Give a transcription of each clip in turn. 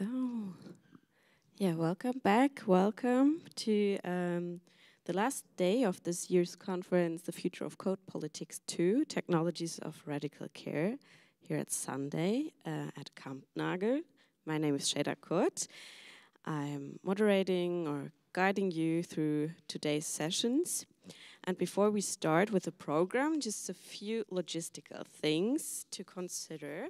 So, yeah, welcome back. Welcome to um, the last day of this year's conference, The Future of Code Politics 2 Technologies of Radical Care, here at Sunday uh, at Nagel. My name is Sheda Kurt. I'm moderating or guiding you through today's sessions. And before we start with the program, just a few logistical things to consider.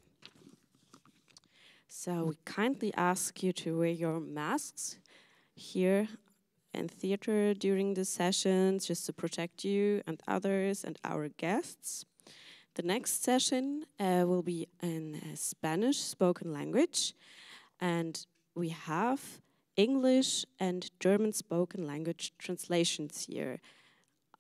So we kindly ask you to wear your masks here in theater during the sessions just to protect you and others and our guests. The next session uh, will be in uh, Spanish spoken language and we have English and German spoken language translations here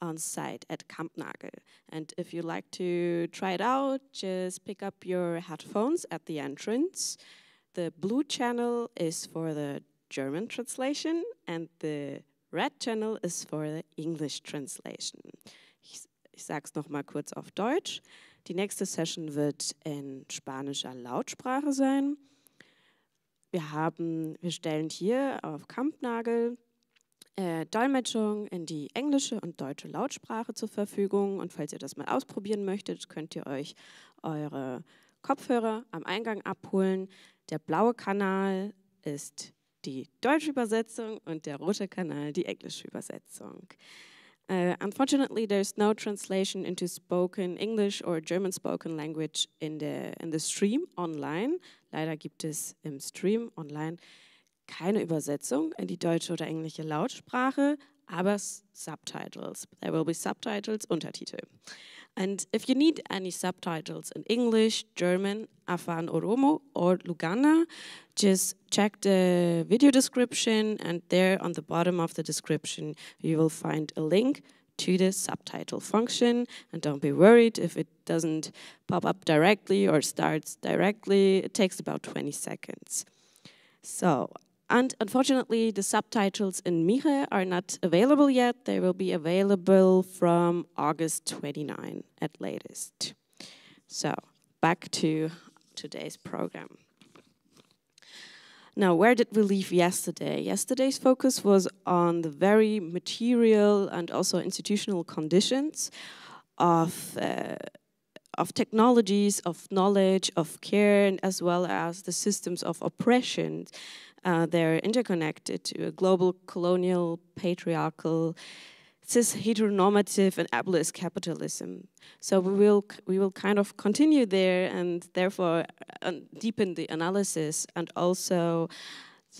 on site at Kampnagel. And if you like to try it out, just pick up your headphones at the entrance. The blue channel is for the German translation and the red channel is for the English translation. Ich, ich sage es nochmal kurz auf Deutsch. Die nächste Session wird in spanischer Lautsprache sein. Wir, haben, wir stellen hier auf Kampnagel äh, Dolmetschung in die englische und deutsche Lautsprache zur Verfügung. Und falls ihr das mal ausprobieren möchtet, könnt ihr euch eure Kopfhörer am Eingang abholen. Der blaue Kanal ist die deutsche Übersetzung und der rote Kanal die englische Übersetzung. Uh, unfortunately, is no translation into spoken English or German spoken language in the, in the stream online. Leider gibt es im Stream online keine Übersetzung in die deutsche oder englische Lautsprache, aber subtitles. There will be subtitles, Untertitel. And if you need any subtitles in English, German, Afan Oromo, or Luganda, just check the video description, and there on the bottom of the description, you will find a link to the subtitle function. And don't be worried if it doesn't pop up directly or starts directly, it takes about 20 seconds. So, and unfortunately, the subtitles in Miche are not available yet. They will be available from August 29 at latest. So back to today's program. Now, where did we leave yesterday? Yesterday's focus was on the very material and also institutional conditions of uh, of technologies, of knowledge, of care, and as well as the systems of oppression. Uh, they're interconnected to a global colonial, patriarchal, cis heteronormative, and ableist capitalism. So we will we will kind of continue there, and therefore uh, deepen the analysis, and also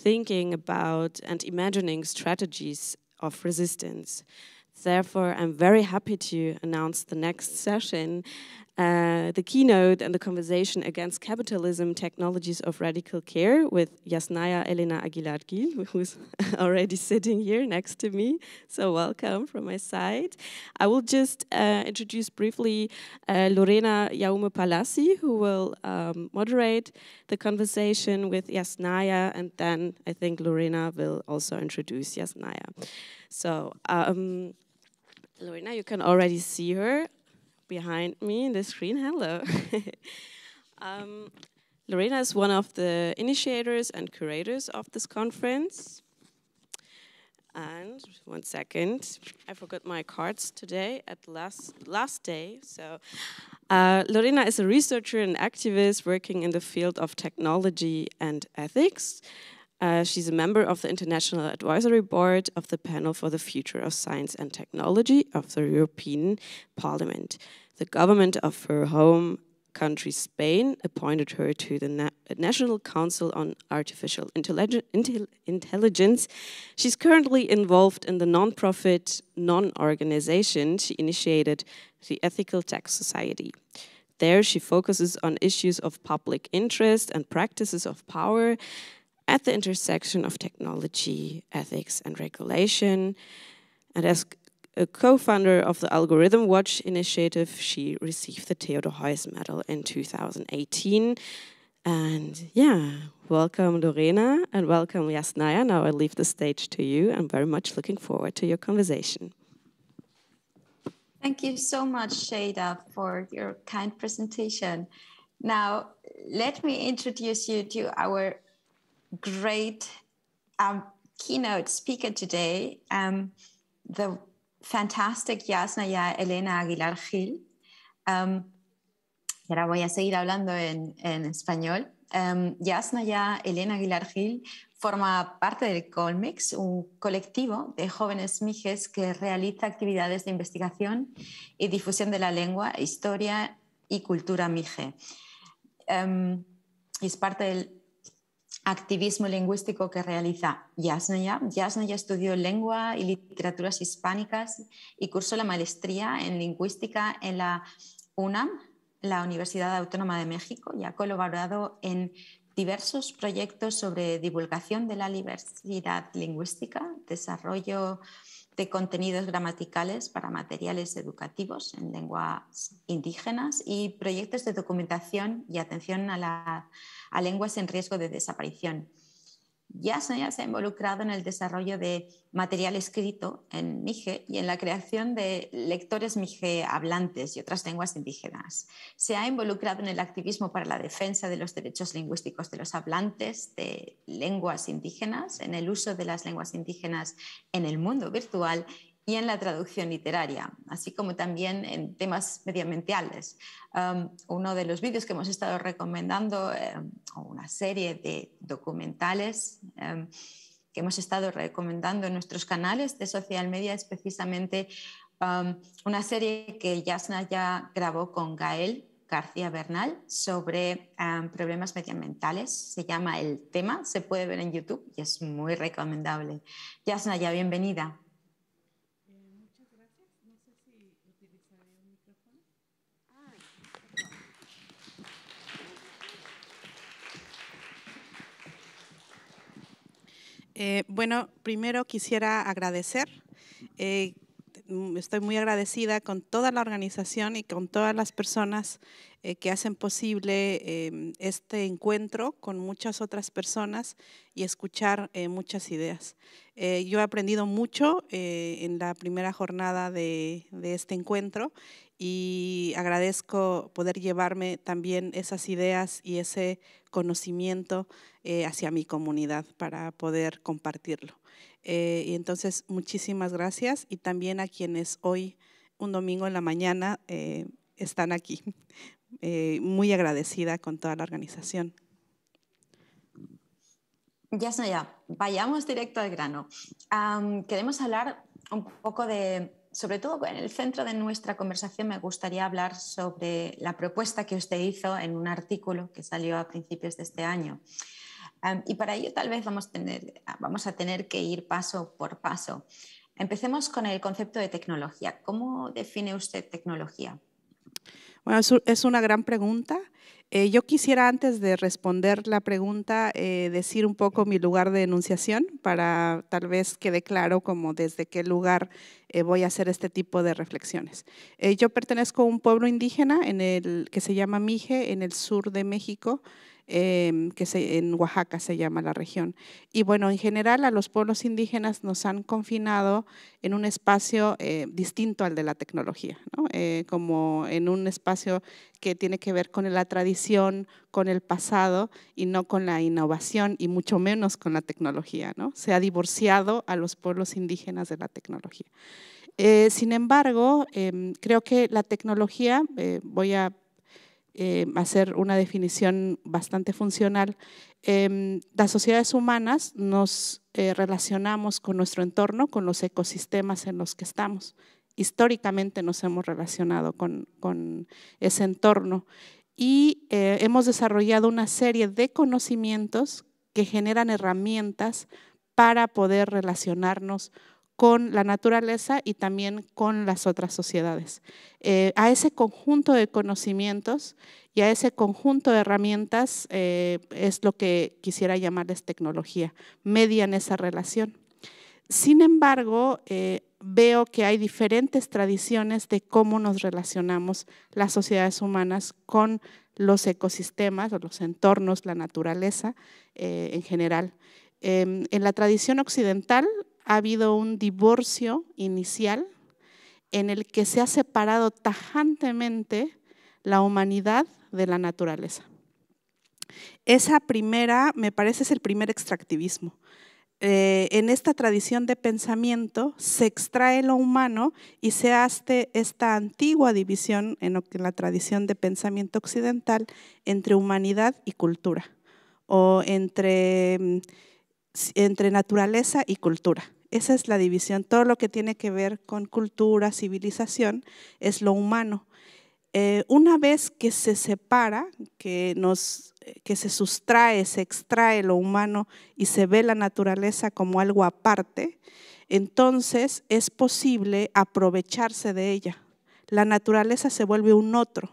thinking about and imagining strategies of resistance. Therefore, I'm very happy to announce the next session uh, the keynote and the conversation against capitalism technologies of radical care with Yasnaya Elena Aguilar-Gil, who's already sitting here next to me. So welcome from my side. I will just uh, introduce briefly uh, Lorena Yaume Palasi, who will um, moderate the conversation with Yasnaya, and then I think Lorena will also introduce Yasnaya. So um, Lorena, you can already see her behind me in the screen. Hello. um, Lorena is one of the initiators and curators of this conference. And one second, I forgot my cards today at last last day. So, uh, Lorena is a researcher and activist working in the field of technology and ethics, uh, she's a member of the International Advisory Board of the Panel for the Future of Science and Technology of the European Parliament. The government of her home country, Spain, appointed her to the Na National Council on Artificial Intel Intelligence. She's currently involved in the non-profit, non-organization she initiated, the Ethical Tech Society. There, she focuses on issues of public interest and practices of power at the intersection of technology, ethics, and regulation. And as a co-founder of the Algorithm Watch initiative, she received the Theodor Heuss Medal in 2018. And yeah, welcome Lorena and welcome Yasnaya. Now I leave the stage to you. I'm very much looking forward to your conversation. Thank you so much, Shada, for your kind presentation. Now, let me introduce you to our great um, keynote speaker today, um, the fantastic Yasnaya Elena Aguilar Gil. Um, ahora voy a seguir hablando en, español. Um, Yasnaya Elena Aguilar Gil forma parte del Colmix, un colectivo de jóvenes mijes que realiza actividades de investigación y difusión de la lengua, historia y cultura mije. es parte del activismo lingüístico que realiza Yasnaya. Yasnaya estudió lengua y literaturas hispánicas y cursó la maestría en lingüística en la UNAM, la Universidad Autónoma de México, y ha colaborado en diversos proyectos sobre divulgación de la diversidad lingüística, desarrollo de contenidos gramaticales para materiales educativos en lenguas indígenas y proyectos de documentación y atención a, a lenguas en riesgo de desaparición ya se, ha involucrado en el desarrollo de material escrito en Mije y en la creación de lectores Mije hablantes y otras lenguas indígenas. Se ha involucrado en el activismo para la defensa de los derechos lingüísticos de los hablantes de lenguas indígenas, en el uso de las lenguas indígenas en el mundo virtual y en la traducción literaria, así como también en temas medioambientales. Um, uno de los vídeos que hemos estado recomendando, eh, una serie de documentales um, que hemos estado recomendando en nuestros canales de social media, es precisamente um, una serie que Yasna ya grabó con Gael García Bernal sobre problemas medioambientales. Se llama El tema, se puede ver en YouTube y es muy recomendable. Yasna, ya bienvenida. Eh, bueno, primero quisiera agradecer. Eh, mm, estoy muy agradecida con toda la organización y con todas las personas eh, que hacen posible em, este encuentro con muchas otras personas y escuchar muchas ideas. yo he aprendido mucho en la primera jornada de, de, este encuentro y agradezco poder llevarme también esas ideas y ese conocimiento eh, hacia mi comunidad para poder compartirlo. Eh, y entonces, muchísimas gracias y también a quienes hoy, un domingo en la mañana, eh, están aquí. muy agradecida con toda la organización. Ya, ya. vayamos directo al grano. queremos hablar un poco de sobre todo en el centro de nuestra conversación me gustaría hablar sobre la propuesta que usted hizo en un artículo que salió a principios de este año. y para ello tal vez vamos a tener que ir paso por paso. Empecemos con el concepto de tecnología. ¿Cómo define usted tecnología? Bueno, es una gran pregunta. Eh, yo quisiera antes de responder la pregunta eh, decir un poco mi lugar de enunciación para tal vez quede claro como desde qué lugar eh, voy a hacer este tipo de reflexiones. yo pertenezco a un pueblo indígena en el que se llama Mije, en el sur de México. Em, que en Oaxaca se llama la región. Y bueno, en general a los pueblos indígenas nos han confinado en un espacio eh, distinto al de la tecnología, eh, como en un espacio que tiene que ver con la tradición, con el pasado y no con la innovación y mucho menos con la tecnología. ¿no? Se ha divorciado a los pueblos indígenas de la tecnología. Eh, sin embargo, em, creo que la tecnología, voy a a eh, hacer una definición bastante funcional, em, las sociedades humanas nos eh, relacionamos con nuestro entorno, con los ecosistemas en los que estamos. Históricamente nos hemos relacionado con, con ese entorno y eh, hemos desarrollado una serie de conocimientos que generan herramientas para poder relacionarnos con la naturaleza y también con las otras sociedades. Eh, a ese conjunto de conocimientos y a ese conjunto de herramientas eh, es lo que quisiera llamarles tecnología, median esa relación. Sin embargo, eh, veo que hay diferentes tradiciones de cómo nos relacionamos las sociedades humanas con los ecosistemas o los entornos, la naturaleza en general. Em, en la tradición occidental, ha habido un divorcio inicial en el que se ha separado tajantemente la humanidad de la naturaleza. Esa primera, me parece, es el primer extractivismo. Eh, en esta tradición de pensamiento se extrae lo humano y se hace esta antigua división en la tradición de pensamiento occidental entre humanidad y cultura, o entre mm, naturaleza y cultura. Esa es la división. Todo lo que tiene que ver con cultura, civilización, es lo humano. Eh, una vez que se separa, que, eh, que se sustrae, se extrae lo humano y se ve la naturaleza como algo aparte, entonces es posible aprovecharse de ella. La naturaleza se vuelve un otro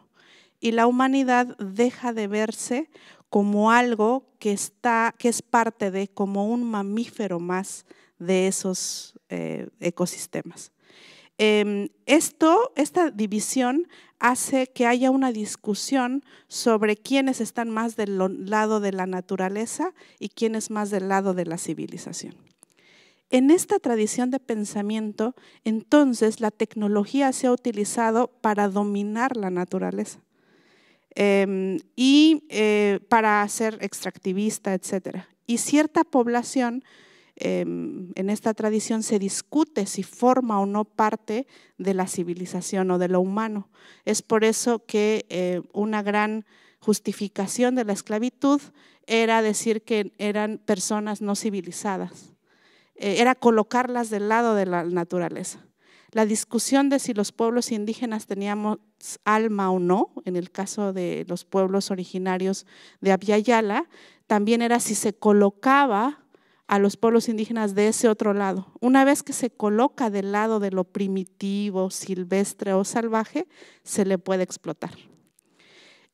y la humanidad deja de verse como algo que, está, que es parte de, como un mamífero más de esos eh, ecosistemas. Em, esto, esta división hace que haya una discusión sobre quiénes están más del lado de la naturaleza y quiénes más del lado de la civilización. En esta tradición de pensamiento, entonces, la tecnología se ha utilizado para dominar la naturaleza em, y eh, para ser extractivista, etc. Y cierta población Em, en esta tradición se discute si forma o no parte de la civilización o de lo humano. Es por eso que eh, una gran justificación de la esclavitud era decir que eran personas no civilizadas, eh, era colocarlas del lado de la naturaleza. La discusión de si los pueblos indígenas teníamos alma o no, en el caso de los pueblos originarios de Yala, también era si se colocaba a los pueblos indígenas de ese otro lado. Una vez que se coloca del lado de lo primitivo, silvestre o salvaje, se le puede explotar.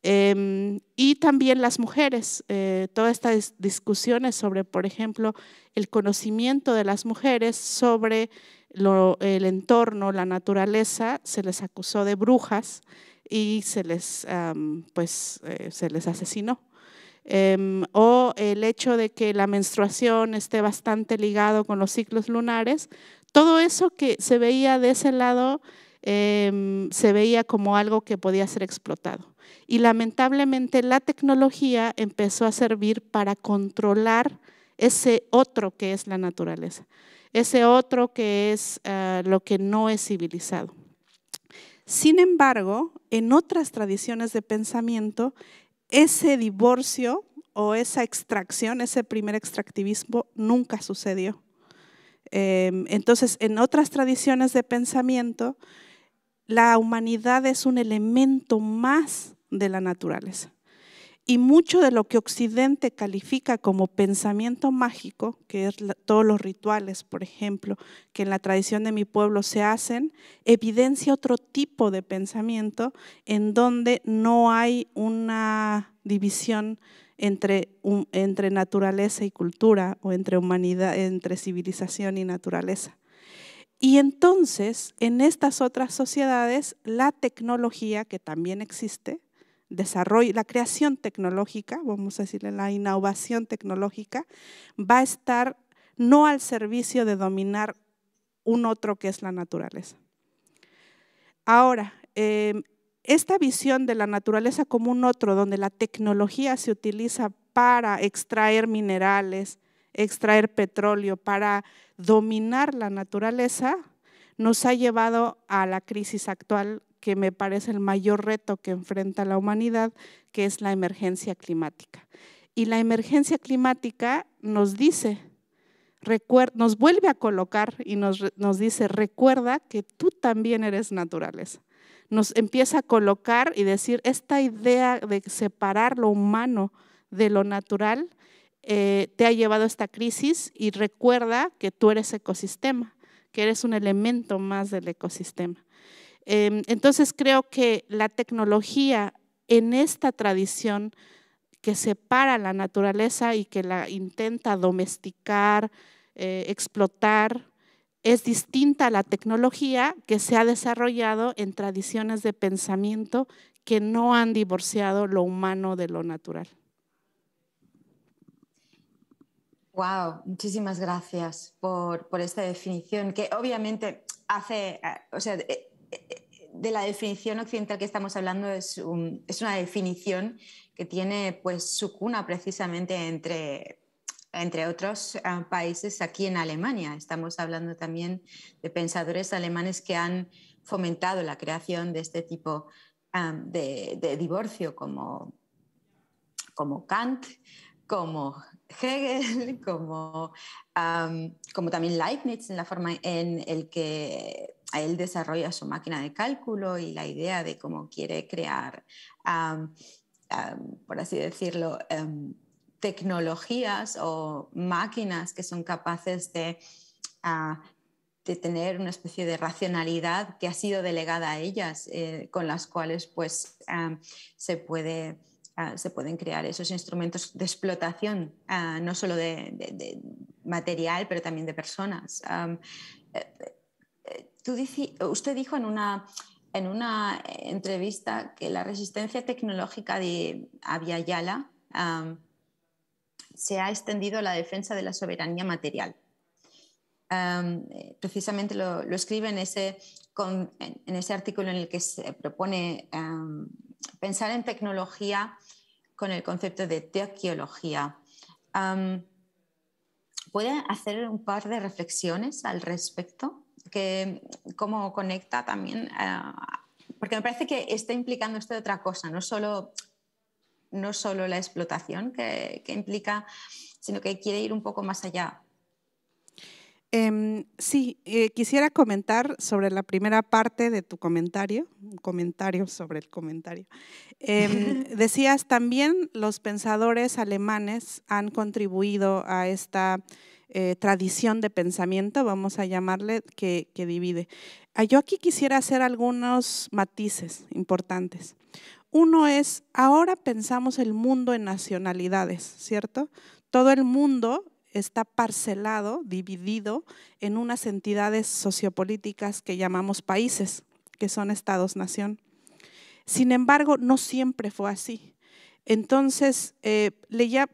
Em, y también las mujeres, eh, todas estas discusiones sobre, por ejemplo, el conocimiento de las mujeres sobre el entorno, la naturaleza, se les acusó de brujas y se les, pues, eh, se les asesinó. Em, o el hecho de que la menstruación esté bastante ligado con los ciclos lunares, todo eso que se veía de ese lado em, se veía como algo que podía ser explotado. Y lamentablemente la tecnología empezó a servir para controlar ese otro que es la naturaleza, ese otro que es eh, lo que no es civilizado. Sin embargo, en otras tradiciones de pensamiento, ese divorcio o esa extracción, ese primer extractivismo nunca sucedió. Em, entonces, en otras tradiciones de pensamiento, la humanidad es un elemento más de la naturaleza. Y mucho de lo que Occidente califica como pensamiento mágico, que es todos los rituales, por ejemplo, que en la tradición de mi pueblo se hacen, evidencia otro tipo de pensamiento en donde no hay una división entre, entre naturaleza y cultura o entre humanidad, entre civilización y naturaleza. Y entonces, en estas otras sociedades, la tecnología que también existe, desarrollo, la creación tecnológica, vamos a decirle la innovación tecnológica, va a estar no al servicio de dominar un otro que es la naturaleza. Ahora, em, esta visión de la naturaleza como un otro, donde la tecnología se utiliza para extraer minerales, extraer petróleo, para dominar la naturaleza, nos ha llevado a la crisis actual que me parece el mayor reto que enfrenta la humanidad, que es la emergencia climática. Y la emergencia climática nos dice, nos vuelve a colocar y nos, dice, recuerda que tú también eres naturales, Nos empieza a colocar y decir, esta idea de separar lo humano de lo natural eh, te ha llevado a esta crisis y recuerda que tú eres ecosistema, que eres un elemento más del ecosistema. Em, entonces creo que la tecnología en esta tradición que separa la naturaleza y que la intenta domesticar, eh, explotar, es distinta a la tecnología que se ha desarrollado en tradiciones de pensamiento que no han divorciado lo humano de lo natural. Wow, muchísimas gracias por, esta definición, que obviamente hace, eh, o sea, eh, de la definición occidental que estamos hablando es, una definición que tiene pues, su cuna precisamente entre, entre otros eh, países aquí en Alemania. Estamos hablando también de pensadores alemanes que han fomentado la creación de este tipo de, divorcio como, como Kant, como Hegel, como, como también Leibniz en la forma en el que él desarrolla su máquina de cálculo y la idea de cómo quiere crear, por así decirlo, em, tecnologías o máquinas que son capaces de, ah, de, tener una especie de racionalidad que ha sido delegada a ellas, eh, con las cuales pues, se puede... Ah, se pueden crear esos instrumentos de explotación, ah, no solo de, material, pero también de personas. Eh, usted dijo en una, entrevista que la resistencia tecnológica de Abya Yala se ha extendido a la defensa de la soberanía material. precisamente lo, escribe en ese, artículo en el que se propone pensar en tecnología con el concepto de teoquiología. ¿Puede hacer un par de reflexiones al respecto? que cómo conecta también, eh, porque me parece que está implicando esto de otra cosa, no solo, no solo la explotación que, implica, sino que quiere ir un poco más allá. Em, sí, eh, quisiera comentar sobre la primera parte de tu comentario, un comentario sobre el comentario. Em, decías también los pensadores alemanes han contribuido a esta eh, tradición de pensamiento, vamos a llamarle, que, que divide. Ah, yo aquí quisiera hacer algunos matices importantes. Uno es, ahora pensamos el mundo en nacionalidades, ¿cierto? Todo el mundo está parcelado, dividido en unas entidades sociopolíticas que llamamos países, que son estados-nación. Sin embargo, no siempre fue así. Entonces, eh,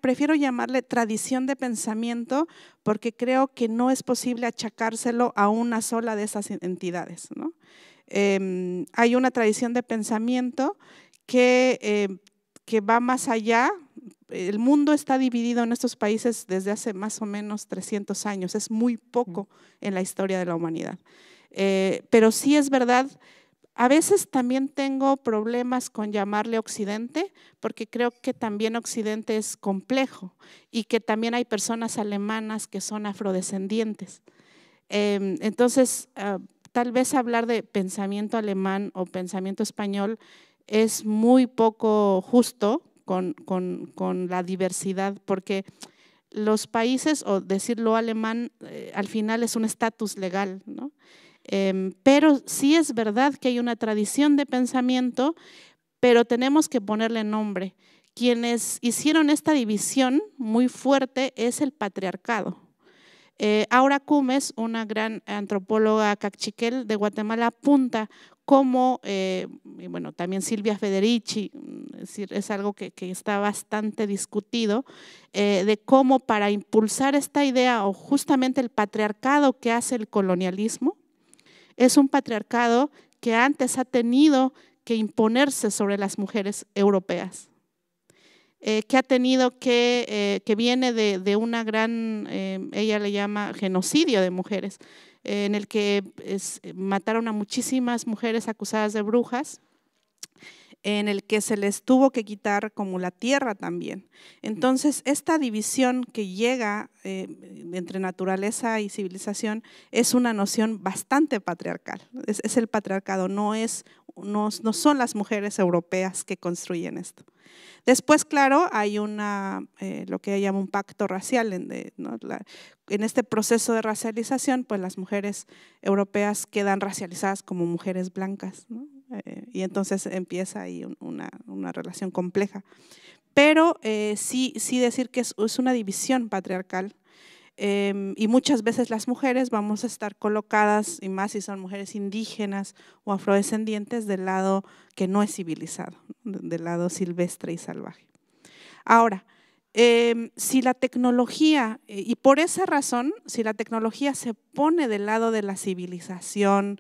prefiero llamarle tradición de pensamiento porque creo que no es posible achacárselo a una sola de esas entidades. Em, hay una tradición de pensamiento que, eh, que va más allá. El mundo está dividido en estos países desde hace más o menos 300 años. Es muy poco en la historia de la humanidad. Eh, pero sí es verdad a veces también tengo problemas con llamarle Occidente, porque creo que también Occidente es complejo y que también hay personas alemanas que son afrodescendientes. Em, entonces, ah, tal vez hablar de pensamiento alemán o pensamiento español es muy poco justo con, la diversidad, porque los países, o decirlo alemán, eh, al final es un estatus legal, ¿no? Em, pero sí es verdad que hay una tradición de pensamiento, pero tenemos que ponerle nombre. Quienes hicieron esta división muy fuerte es el patriarcado. Eh, Aura Cumes, una gran antropóloga cachiquel de Guatemala, apunta cómo, eh, y bueno, también Silvia Federici, mm, es, decir, es algo que, está bastante discutido, eh, de cómo para impulsar esta idea o justamente el patriarcado que hace el colonialismo, es un patriarcado que antes ha tenido que imponerse sobre las mujeres europeas, eh, que ha tenido que, eh, que viene de, una gran, eh, ella le llama genocidio de mujeres, en el que pues, mataron a muchísimas mujeres acusadas de brujas en el que se les tuvo que quitar como la tierra también. Mm. Entonces, esta división que llega eh, entre naturaleza y civilización es una noción bastante patriarcal. Es, el patriarcado, no, es, no, son las mujeres europeas que construyen esto. Después, claro, hay una, eh, lo que llama un pacto racial. En, este proceso de racialización, pues las mujeres europeas quedan racializadas como mujeres blancas. Eh, y entonces empieza ahí una, una relación compleja. Pero eh, sí, sí decir que es, es una división patriarcal em, y muchas veces las mujeres vamos a estar colocadas, y más si son mujeres indígenas o afrodescendientes, del lado que no es civilizado, del lado silvestre y salvaje. Ahora, em, si la tecnología, eh, y por esa razón, si la tecnología se pone del lado de la civilización,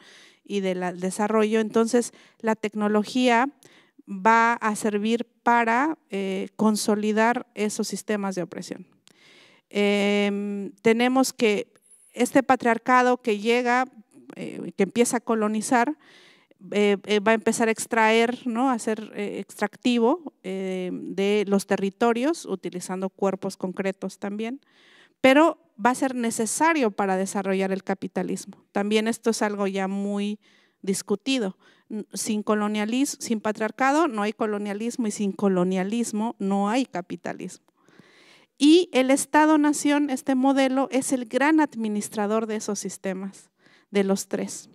y del desarrollo. Entonces, la tecnología va a servir para eh, consolidar esos sistemas de opresión. Em, tenemos que este patriarcado que llega, eh, que empieza a colonizar, eh, va a empezar a extraer, ¿no? a ser extractivo de los territorios, utilizando cuerpos concretos también, pero va a ser necesario para desarrollar el capitalismo. También esto es algo ya muy discutido. Sin colonialismo, sin patriarcado no hay colonialismo y sin colonialismo no hay capitalismo. Y el Estado-nación, este modelo, es el gran administrador de esos sistemas, de los tres.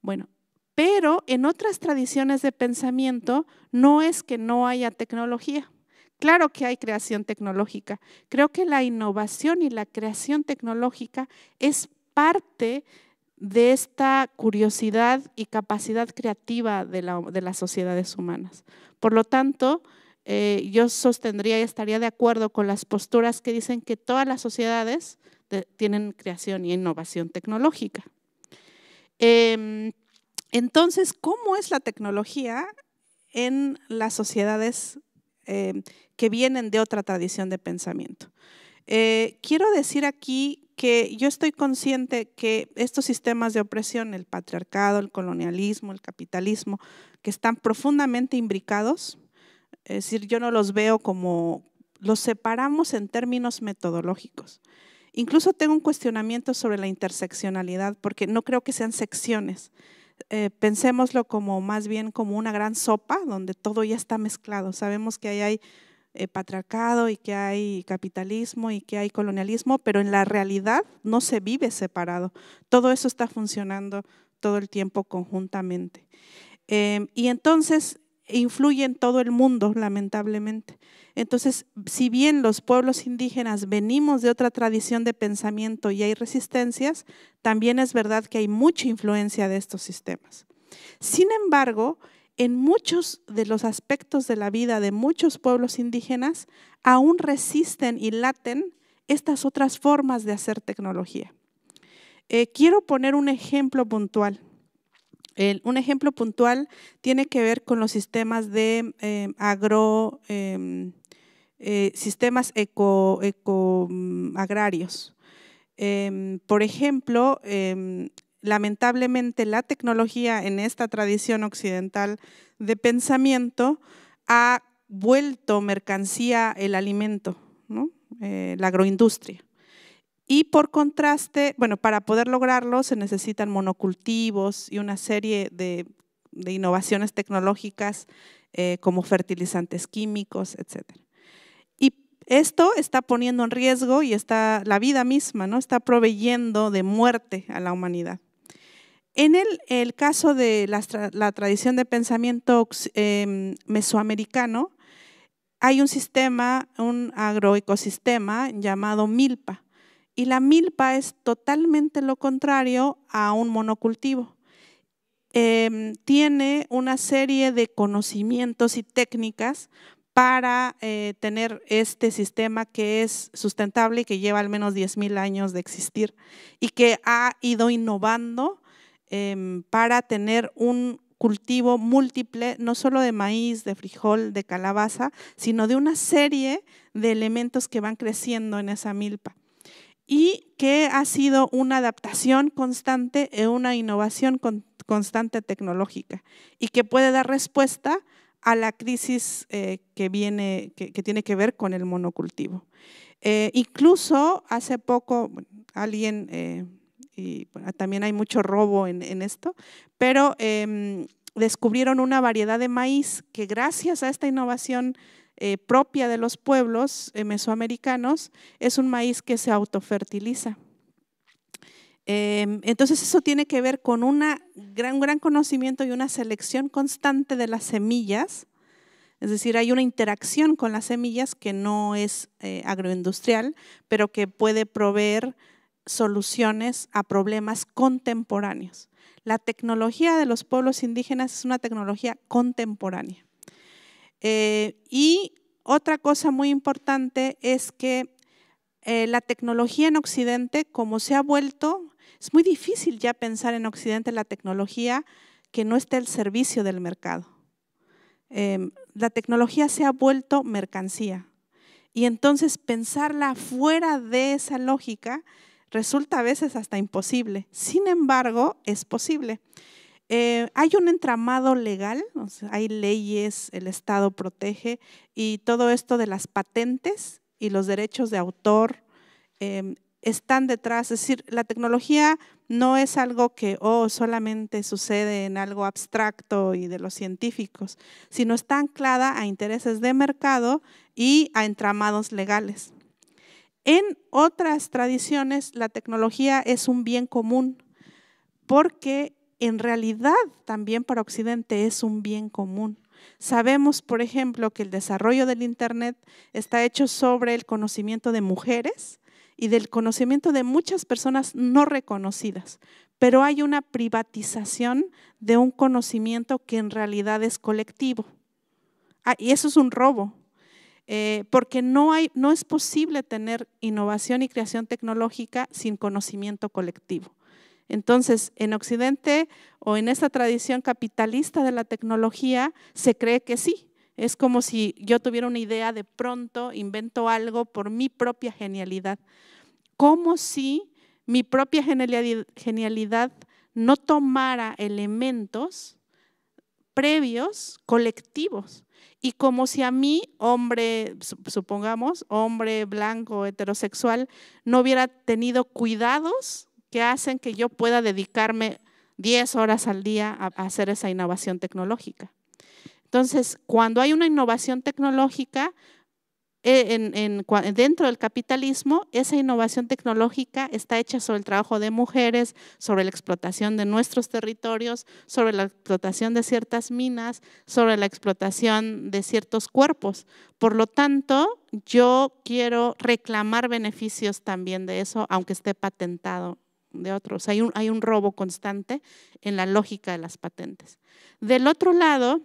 Bueno, pero en otras tradiciones de pensamiento no es que no haya tecnología. Claro que hay creación tecnológica. Creo que la innovación y la creación tecnológica es parte de esta curiosidad y capacidad creativa de, las sociedades humanas. Por lo tanto, eh, yo sostendría y estaría de acuerdo con las posturas que dicen que todas las sociedades tienen creación y innovación tecnológica. Em, entonces, ¿cómo es la tecnología en las sociedades Em, que vienen de otra tradición de pensamiento. Eh, quiero decir aquí que yo estoy consciente que estos sistemas de opresión, el patriarcado, el colonialismo, el capitalismo, que están profundamente imbricados, es decir, yo no los veo como, los separamos en términos metodológicos. Incluso tengo un cuestionamiento sobre la interseccionalidad, porque no creo que sean secciones, eh, pensémoslo como más bien como una gran sopa donde todo ya está mezclado. Sabemos que ahí hay eh, patriarcado y que hay capitalismo y que hay colonialismo, pero en la realidad no se vive separado. Todo eso está funcionando todo el tiempo conjuntamente. Em, y entonces influye en todo el mundo, lamentablemente. Entonces, si bien los pueblos indígenas venimos de otra tradición de pensamiento y hay resistencias, también es verdad que hay mucha influencia de estos sistemas. Sin embargo, en muchos de los aspectos de la vida de muchos pueblos indígenas, aún resisten y laten estas otras formas de hacer tecnología. Eh, quiero poner un ejemplo puntual un ejemplo puntual tiene que ver con los sistemas de em, agro, em, eh, sistemas mm, agrarios. Em, por ejemplo, lamentablemente la tecnología en esta tradición occidental de pensamiento ha vuelto mercancía el alimento, eh, la agroindustria. Y por contraste, bueno, para poder lograrlo se necesitan monocultivos y una serie de, innovaciones tecnológicas eh, como fertilizantes químicos, etc. Y esto está poniendo en riesgo y está la vida misma, ¿no? Está proveyendo de muerte a la humanidad. En el, caso de la, tradición de pensamiento em, mesoamericano, hay un sistema, un agroecosistema llamado milpa y la milpa es totalmente lo contrario a un monocultivo. Em, tiene una serie de conocimientos y técnicas para eh, tener este sistema que es sustentable y que lleva al menos 10.000 años de existir y que ha ido innovando em, para tener un cultivo múltiple, no solo de maíz, de frijol, de calabaza, sino de una serie de elementos que van creciendo en esa milpa y que ha sido una adaptación constante e una innovación constante tecnológica y que puede dar respuesta a la crisis eh, que, viene, que, tiene que ver con el monocultivo. Eh, incluso hace poco alguien, eh, y también hay mucho robo en, en esto, pero em, descubrieron una variedad de maíz que gracias a esta innovación eh, propia de los pueblos eh, mesoamericanos, es un maíz que se autofertiliza. Em, entonces eso tiene que ver con una gran, un gran conocimiento y una selección constante de las semillas, es decir, hay una interacción con las semillas que no es eh, agroindustrial, pero que puede proveer soluciones a problemas contemporáneos. La tecnología de los pueblos indígenas es una tecnología contemporánea. Eh, y otra cosa muy importante es que eh, la tecnología en Occidente, como se ha vuelto, es muy difícil ya pensar en Occidente la tecnología que no esté al servicio del mercado. Em, la tecnología se ha vuelto mercancía. Y entonces pensarla fuera de esa lógica resulta a veces hasta imposible. Sin embargo, es posible. Eh, hay un entramado legal, hay leyes, el Estado protege y todo esto de las patentes y los derechos de autor em, están detrás. Es decir, la tecnología no es algo que oh, solamente sucede en algo abstracto y de los científicos, sino está anclada a intereses de mercado y a entramados legales. En otras tradiciones, la tecnología es un bien común porque en realidad también para Occidente es un bien común. Sabemos, por ejemplo, que el desarrollo del Internet está hecho sobre el conocimiento de mujeres y del conocimiento de muchas personas no reconocidas, pero hay una privatización de un conocimiento que en realidad es colectivo. Ah, y eso es un robo, eh, porque no es posible tener innovación y creación tecnológica sin conocimiento colectivo. Entonces, en Occidente o en esta tradición capitalista de la tecnología, se cree que sí. Es como si yo tuviera una idea, de pronto invento algo por mi propia genialidad. Como si mi propia genialidad no tomara elementos previos, colectivos. Y como si a mí, hombre, supongamos, hombre blanco, heterosexual, no hubiera tenido cuidados que hacen que yo pueda dedicarme 10 horas al día a hacer esa innovación tecnológica. Entonces, cuando hay una innovación tecnológica, eh, dentro del capitalismo, esa innovación tecnológica está hecha sobre el trabajo de mujeres, sobre la explotación de nuestros territorios, sobre la explotación de ciertas minas, sobre la explotación de ciertos cuerpos. Por lo tanto, yo quiero reclamar beneficios también de eso, aunque esté patentado de otros. Hay un, hay un robo constante en la lógica de las patentes. Del otro lado,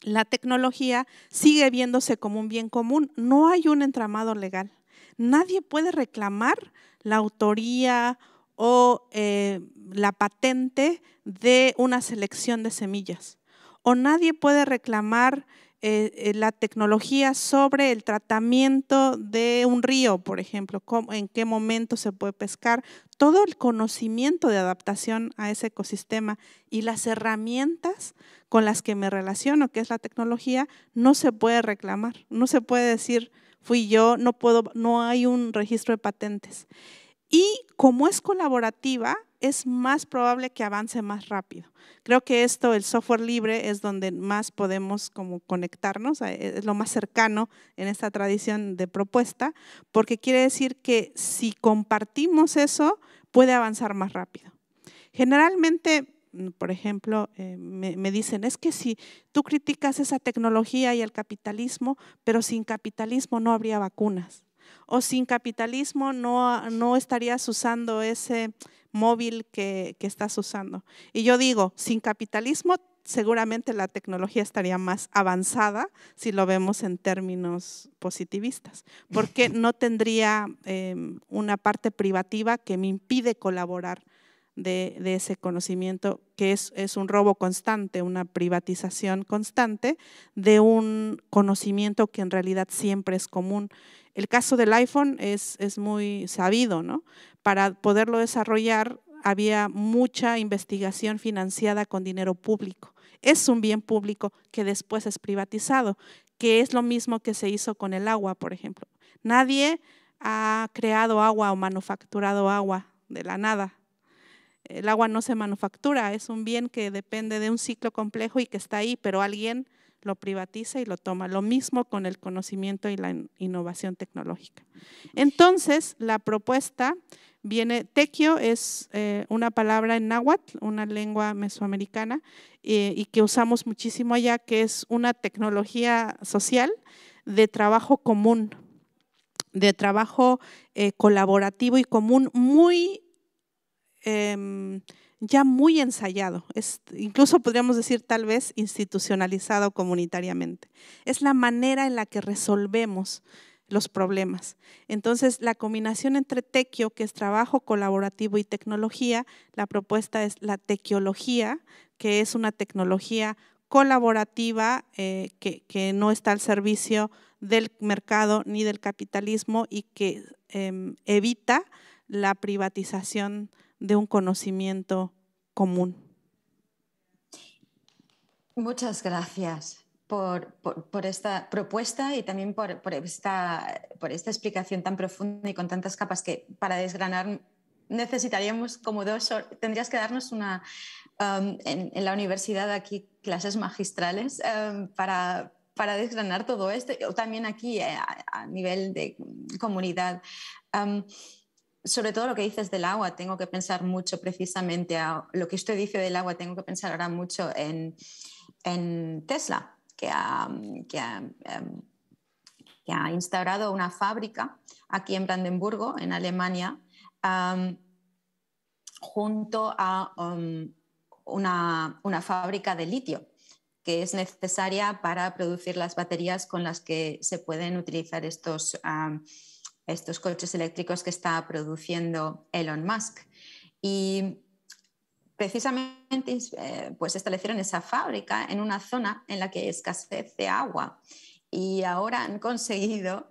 la tecnología sigue viéndose como un bien común. No hay un entramado legal. Nadie puede reclamar la autoría o eh, la patente de una selección de semillas. O nadie puede reclamar eh, eh, la tecnología sobre el tratamiento de un río, por ejemplo, cómo, en qué momento se puede pescar, todo el conocimiento de adaptación a ese ecosistema y las herramientas con las que me relaciono, que es la tecnología, no se puede reclamar, no se puede decir, fui yo, no puedo, no hay un registro de patentes. Y como es colaborativa, es más probable que avance más rápido. Creo que esto, el software libre, es donde más podemos conectarnos, eh, es lo más cercano en esta tradición de propuesta, porque quiere decir que si compartimos eso, puede avanzar más rápido. Generalmente, mm, por ejemplo, eh, me, dicen, es que si tú criticas esa tecnología y el capitalismo, pero sin capitalismo no habría vacunas o sin capitalismo no, estarías usando ese móvil que, estás usando. Y yo digo, sin capitalismo seguramente la tecnología estaría más avanzada si lo vemos en términos positivistas, porque no tendría em, una parte privativa que me impide colaborar de, ese conocimiento, que es, un robo constante, una privatización constante de un conocimiento que en realidad siempre es común. El caso del iPhone es, es muy sabido, ¿no? Para poderlo desarrollar había mucha investigación financiada con dinero público. Es un bien público que después es privatizado, que es lo mismo que se hizo con el agua, por ejemplo. Nadie ha creado agua o manufacturado agua de la nada. El agua no se manufactura, es un bien que depende de un ciclo complejo y que está ahí, pero alguien lo privatiza y lo toma. Lo mismo con el conocimiento y la innovación tecnológica. Entonces, la propuesta viene, tequio es eh, una palabra en náhuatl, una lengua mesoamericana, eh, y que usamos muchísimo allá, que es una tecnología social de trabajo común, de trabajo eh, colaborativo y común muy Em, ya muy ensayado, es, incluso podríamos decir tal vez institucionalizado comunitariamente. Es la manera en la que resolvemos los problemas. Entonces, la combinación entre tequio, que es trabajo colaborativo y tecnología, la propuesta es la tequiología, que es una tecnología colaborativa eh, que, no está al servicio del mercado ni del capitalismo y que em, evita la privatización de un conocimiento común. Muchas gracias por, esta propuesta y también por, esta, por esta explicación tan profunda y con tantas capas que para desgranar necesitaríamos como dos, tendrías que darnos una, um, en, la universidad aquí clases magistrales um, para, desgranar todo esto, o también aquí eh, a, nivel de comunidad. Um, sobre todo lo que dices del agua, tengo que pensar mucho precisamente a lo que usted dice del agua, tengo que pensar ahora mucho en, Tesla, que ha, que, em, instaurado una fábrica aquí en Brandenburgo, en Alemania, junto a em, una, fábrica de litio que es necesaria para producir las baterías con las que se pueden utilizar estos, estos coches eléctricos que está produciendo Elon Musk. Y precisamente eh, pues establecieron esa fábrica en una zona en la que hay escasez de agua y ahora han conseguido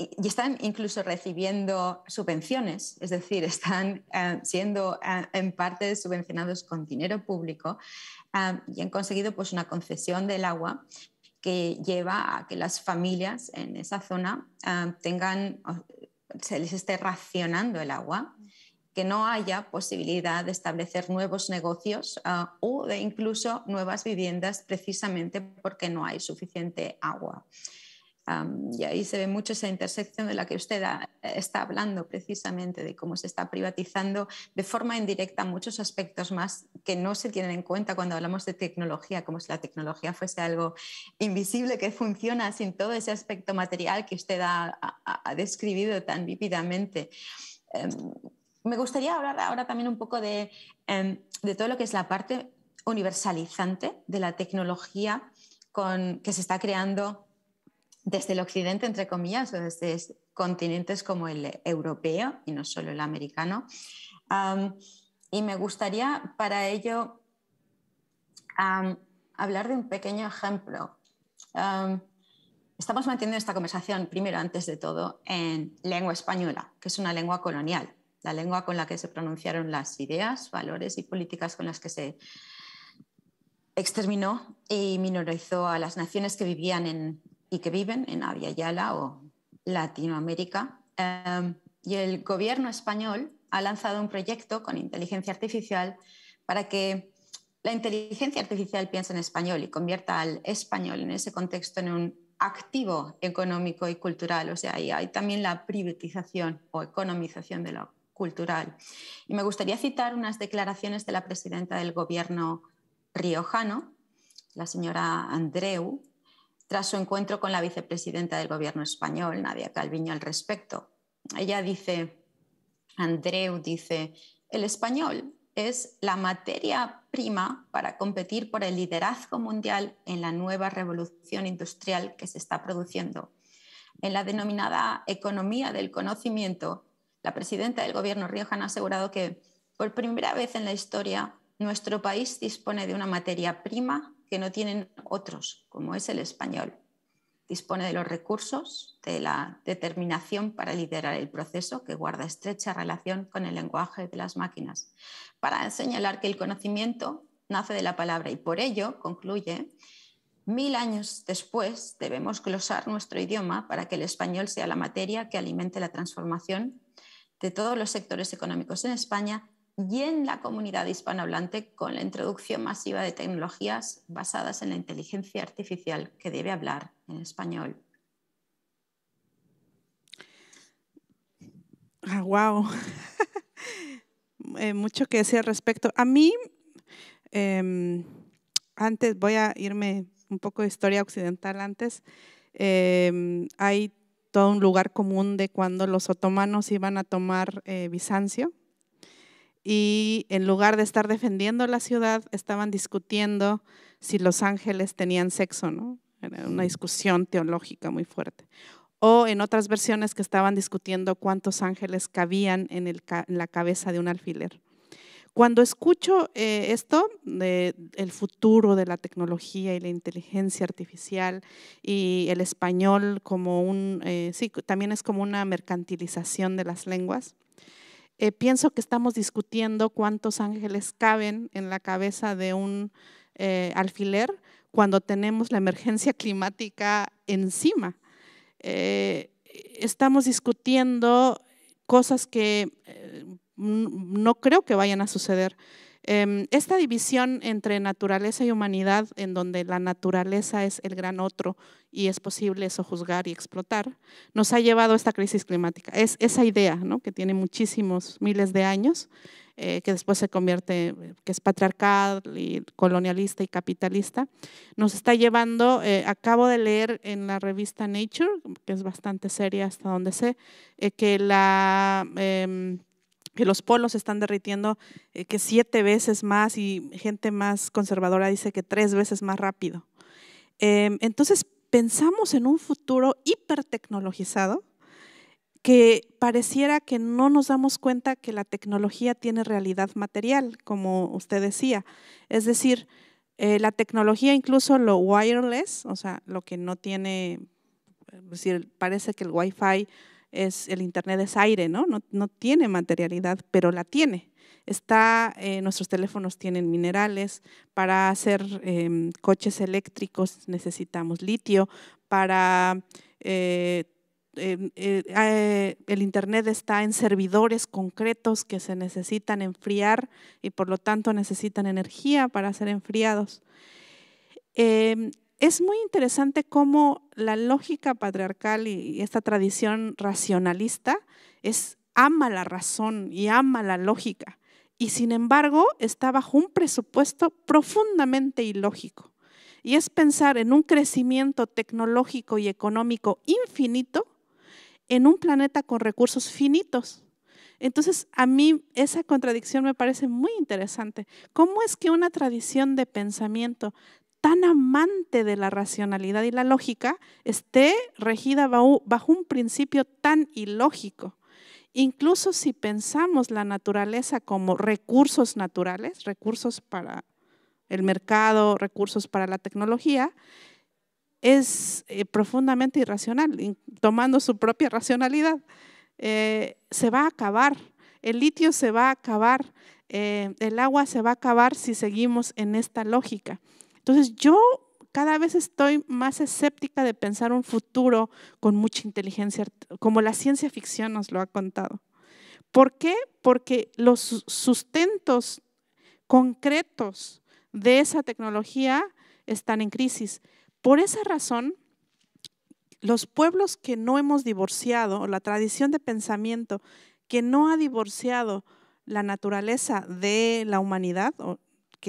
y están incluso recibiendo subvenciones, es decir, están eh, siendo eh, en parte subvencionados con dinero público y han conseguido pues, una concesión del agua que lleva a que las familias en esa zona ah, tengan, se les esté racionando el agua, que no haya posibilidad de establecer nuevos negocios ah, o de incluso nuevas viviendas precisamente porque no hay suficiente agua y ahí se ve mucho esa intersección de la que usted está hablando precisamente, de cómo se está privatizando de forma indirecta muchos aspectos más que no se tienen en cuenta cuando hablamos de tecnología, como si la tecnología fuese algo invisible que funciona sin todo ese aspecto material que usted ha, ha, describido tan vívidamente. Em, me gustaría hablar ahora también un poco de, em, de todo lo que es la parte universalizante de la tecnología con, que se está creando desde el occidente, entre comillas, o desde continentes como el europeo y no solo el americano. y me gustaría para ello hablar de un pequeño ejemplo. estamos manteniendo esta conversación, primero, antes de todo, en lengua española, que es una lengua colonial, la lengua con la que se pronunciaron las ideas, valores y políticas con las que se exterminó y minorizó a las naciones que vivían en y que viven en Avia o Latinoamérica. Em, y el gobierno español ha lanzado un proyecto con inteligencia artificial para que la inteligencia artificial piense en español y convierta al español en ese contexto en un activo económico y cultural. O sea, ahí hay también la privatización o economización de lo cultural. Y me gustaría citar unas declaraciones de la presidenta del gobierno riojano, la señora Andreu, tras su encuentro con la vicepresidenta del gobierno español, Nadia Calviño, al respecto. Ella dice, Andreu dice, el español es la materia prima para competir por el liderazgo mundial en la nueva revolución industrial que se está produciendo. En la denominada economía del conocimiento, la presidenta del gobierno rioja ha asegurado que por primera vez en la historia nuestro país dispone de una materia prima que no tienen otros, como es el español. Dispone de los recursos, de la determinación para liderar el proceso que guarda estrecha relación con el lenguaje de las máquinas, para señalar que el conocimiento nace de la palabra y por ello, concluye, mil años después debemos glosar nuestro idioma para que el español sea la materia que alimente la transformación de todos los sectores económicos en España y en la comunidad hispanohablante con la introducción masiva de tecnologías basadas en la inteligencia artificial que debe hablar en español. Ah, wow. Eh, mucho que decir al respecto. A mí, em, antes voy a irme un poco de historia occidental antes. Em, hay todo un lugar común de cuando los otomanos iban a tomar eh, Bizancio y en lugar de estar defendiendo la ciudad, estaban discutiendo si los ángeles tenían sexo, ¿no? Era una discusión teológica muy fuerte. O en otras versiones que estaban discutiendo cuántos ángeles cabían en, la cabeza de un alfiler. Cuando escucho eh, esto del futuro de la tecnología y la inteligencia artificial y el español como un, eh, sí, también es como una mercantilización de las lenguas, eh, pienso que estamos discutiendo cuántos ángeles caben en la cabeza de un eh, alfiler cuando tenemos la emergencia climática encima. Eh, estamos discutiendo cosas que no creo que vayan a suceder. Em, esta división entre naturaleza y humanidad, en donde la naturaleza es el gran otro y es posible eso juzgar y explotar, nos ha llevado a esta crisis climática. Es esa idea ¿no? que tiene muchísimos miles de años, eh, que después se convierte, que es patriarcal y colonialista y capitalista, nos está llevando, eh, acabo de leer en la revista Nature, que es bastante seria hasta donde sé, eh, que la em, que los polos están derritiendo, eh, que siete veces más y gente más conservadora dice que tres veces más rápido. Em, entonces, pensamos en un futuro hipertecnologizado que pareciera que no nos damos cuenta que la tecnología tiene realidad material, como usted decía. Es decir, eh, la tecnología, incluso lo wireless, o sea, lo que no tiene, es decir, parece que el wifi el Internet es aire, ¿no? No, tiene materialidad, pero la tiene. Está, eh, nuestros teléfonos tienen minerales, para hacer em, coches eléctricos necesitamos litio, para eh, em, eh, el Internet está en servidores concretos que se necesitan enfriar y por lo tanto necesitan energía para ser enfriados. Em, es muy interesante cómo la lógica patriarcal y esta tradición racionalista es ama la razón y ama la lógica y sin embargo está bajo un presupuesto profundamente ilógico. Y es pensar en un crecimiento tecnológico y económico infinito en un planeta con recursos finitos. Entonces, a mí esa contradicción me parece muy interesante. ¿Cómo es que una tradición de pensamiento tan amante de la racionalidad y la lógica esté regida bajo un principio tan ilógico. Incluso si pensamos la naturaleza como recursos naturales, recursos para el mercado, recursos para la tecnología, es eh, profundamente irracional, tomando su propia racionalidad. Eh, se va a acabar, el litio se va a acabar, eh, el agua se va a acabar si seguimos en esta lógica. Entonces yo cada vez estoy más escéptica de pensar un futuro con mucha inteligencia, como la ciencia ficción nos lo ha contado. ¿Por qué? Porque los sustentos concretos de esa tecnología están en crisis. Por esa razón, los pueblos que no hemos divorciado, o la tradición de pensamiento que no ha divorciado la naturaleza de la humanidad, o